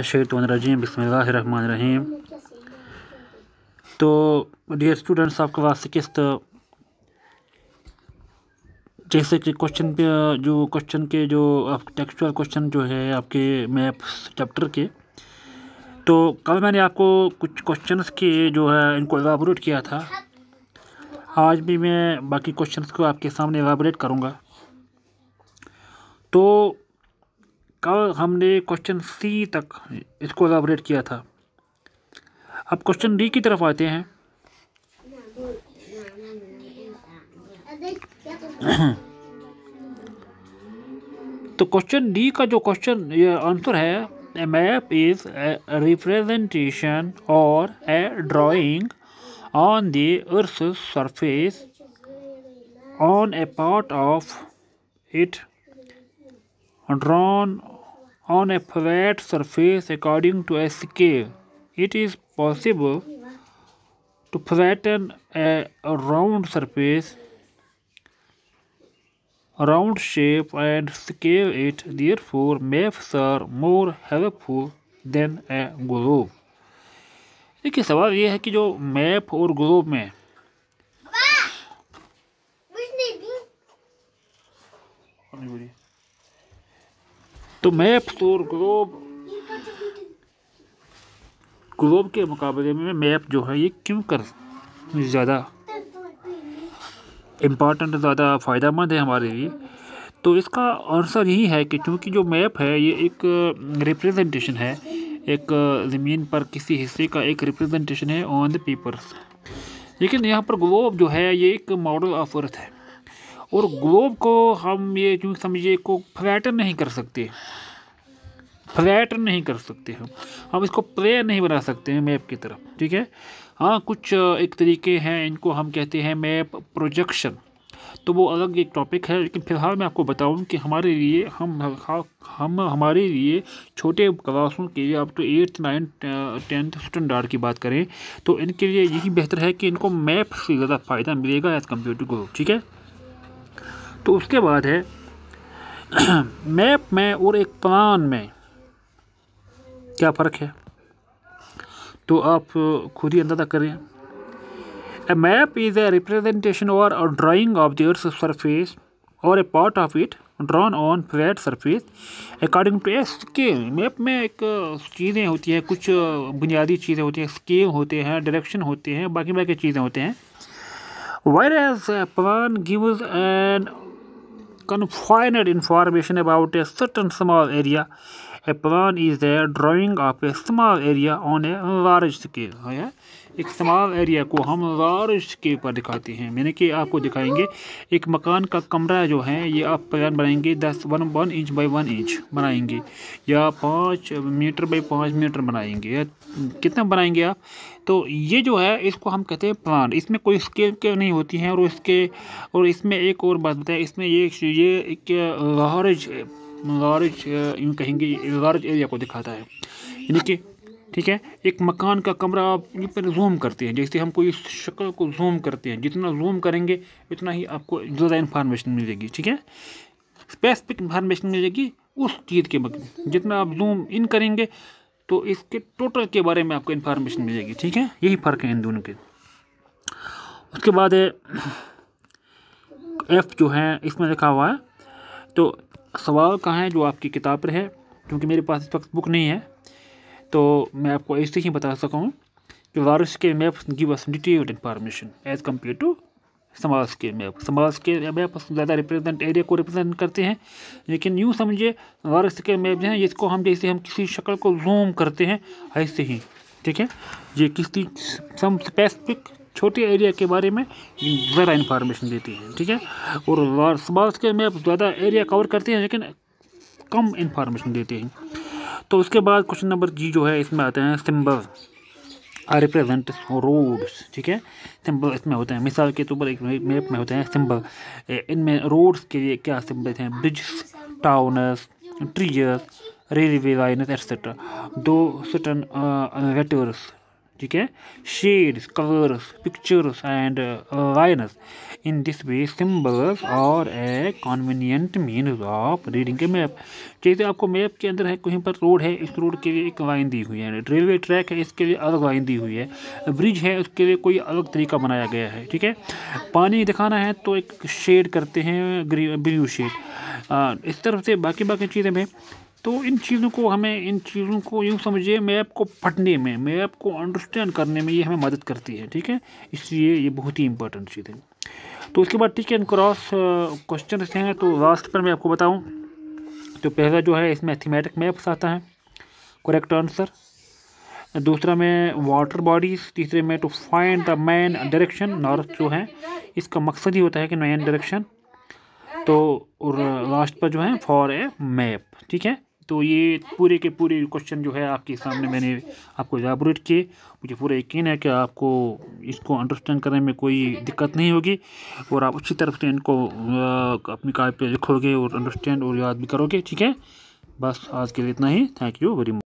बसमान बसमीम तो dear students आपके वास्ते किस्त जैसे कि क्वेश्चन पे जो क्वेश्चन के जो आप टेक्सचुअल क्वेश्चन जो है आपके मैप्स चैप्टर के तो कल मैंने आपको कुछ क्वेश्चंस के जो है इनको एलाबोरेट किया था आज भी मैं बाकी क्वेश्चंस को आपके सामने एलाबोरेट करूँगा तो कल हमने क्वेश्चन सी तक इसको एलाबरेट किया था अब क्वेश्चन डी की तरफ आते हैं तो क्वेश्चन डी का जो क्वेश्चन आंसर है a map is a representation or a drawing on the earth surface on a part of it drawn on a flat surface according to a scale. It is possible to flatten a, a round surface, round shape and scale it. Therefore, maps are more helpful than a globe. देखिए सवाल ये है कि जो map और globe में नहीं तो मैप और ग्लोब ग्लोब के मुकाबले में मैप जो है ये क्यों कर ज़्यादा इम्पॉर्टेंट ज़्यादा फ़ायदा मंद है हमारे लिए तो इसका आंसर यही है कि चूँकि जो मैप है ये एक रिप्रेजेंटेशन है एक ज़मीन पर किसी हिस्से का एक रिप्रेजेंटेशन है ऑन द पेपर्स लेकिन यहाँ पर ग्लोब जो है ये एक मॉडल ऑफ अर्थ है और ग्लोब को हम ये चूँ समझिए को फ्लैटन नहीं कर सकते फ्लैटन नहीं कर सकते हम हम इसको प्ले नहीं बना सकते हैं मैप की तरफ ठीक है हाँ कुछ एक तरीके हैं इनको हम कहते हैं मैप प्रोजेक्शन तो वो अलग एक टॉपिक है लेकिन फ़िलहाल मैं आपको बताऊं कि हमारे लिए हम हाँ, हम हमारे लिए छोटे क्लासों के लिए आप तो एट्थ नाइन्थ टेंथ स्टैंडर्ड की बात करें तो इनके लिए यही बेहतर है कि इनको मैप से ज़्यादा फ़ायदा मिलेगा एज़ कम्पेयर टू ग्रुप ठीक है तो उसके बाद है मैप में और एक प्लान में क्या फ़र्क है तो आप खुद ही अंदाजा करें a map is a representation or drawing of दर्स surface or a part of it drawn on flat surface according to a scale map में एक चीज़ें होती हैं कुछ बुनियादी चीज़ें होती हैं स्केल होते हैं डायरेक्शन होते हैं बाकी बाकी चीज़ें होते हैं whereas plan gives and confined information about a certain small area A plan is the drawing of a small area on a large scale है एक स्मॉल एरिया को हम लार्ज स्केल पर दिखाते हैं मैंने कि आपको दिखाएंगे एक मकान का कमरा जो है ये आप प्लान बनाएंगे दस one one inch by one inch बनाएंगे या पाँच मीटर बाई पाँच मीटर बनाएंगे या कितना बनाएंगे आप तो ये जो है इसको हम कहते हैं प्लान इसमें कोई स्केल के नहीं होती है और इसके और इसमें एक और बात बताए इसमें ये ये एक लार्ज लार्ज यूँ कहेंगे लार्ज एरिया को दिखाता है यानी कि ठीक है एक मकान का कमरा आप पर जूम करते हैं जैसे हम कोई शक्ल को जूम करते हैं जितना जूम करेंगे उतना ही आपको ज़्यादा इन्फॉर्मेशन मिलेगी ठीक है स्पेसिफिक इन्फॉर्मेशन मिलेगी उस चीज़ के जितना आप जूम इन करेंगे तो इसके टोटल के बारे में आपको इन्फॉर्मेशन मिलेगी ठीक है यही फ़र्क है इन दोनों के उसके बाद एफ़ जो है इसमें लिखा हुआ है तो सवाल कहाँ है जो आपकी किताब पर है क्योंकि मेरे पास इस वक्त बुक नहीं है तो मैं आपको ऐसे ही बता सकूँ कि वारिस के map give us detailed information as compare to समाज के मैप समाज के मैप ज़्यादा रिप्रेजेंट एरिया को रिप्रेजेंट करते हैं लेकिन यूँ समझिए वारिस के मैप जो हैं इसको हम जैसे हम किसी शक्ल को जूम करते हैं ऐसे ही ठीक है ये किसी सम स्पेसिफिक छोटे एरिया के बारे में ज़रा इन्फॉर्मेशन देती हैं ठीक है और स्मार्ट के मैप ज़्यादा एरिया कवर करते हैं लेकिन कम इन्फॉर्मेशन देते हैं तो उसके बाद क्वेश्चन नंबर जी जो है इसमें आते हैं सिम्बल आई रिप्रेजेंट रोड्स ठीक है सिंबल इसमें होते हैं मिसाल के तौर पर एक मैप में होते हैं सिंबल इनमें रोड्स के लिए क्या सिंबल हैं bridge towns trees railway line etcetera दो सटन वेटर्स ठीक है shades colours pictures and lines in this way symbols are a convenient means of reading के मैप जैसे आपको मैप के अंदर है कहीं पर रोड है इस रोड के लिए एक लाइन दी हुई है रेलवे ट्रैक है इसके लिए अलग लाइन दी हुई है ब्रिज है उसके लिए कोई अलग तरीका बनाया गया है ठीक है पानी दिखाना है तो एक शेड करते हैं ब्लू शेड uh, इस तरफ से बाकी बाकी चीज़ें में तो इन चीज़ों को हमें इन चीज़ों को यूँ समझिए मैप को पढ़ने में मैप को अंडरस्टैंड करने में ये हमें मदद करती है ठीक है इसलिए ये बहुत ही इंपॉर्टेंट चीज़ है तो उसके बाद टिक एंड क्रॉस क्वेश्चन हैं तो लास्ट पर मैं आपको बताऊँ तो पहला जो है इसमें एथीमेटिक मैप्स आता है करेक्ट आंसर दूसरा में वाटर बॉडीज़ तीसरे में to find the main direction north जो है इसका मकसद ही होता है कि मैन डायरेक्शन तो और लास्ट पर जो है फॉर ए मैप ठीक है तो ये पूरे के पूरे क्वेश्चन जो है आपके सामने मैंने आपको एलाबोरेट किए मुझे पूरा यकीन है कि आपको इसको अंडरस्टैंड करने में कोई दिक्कत नहीं होगी और आप अच्छी तरफ से इनको अपनी कागज पे लिखोगे और अंडरस्टैंड और याद भी करोगे ठीक है बस आज के लिए इतना ही थैंक यू वेरी मच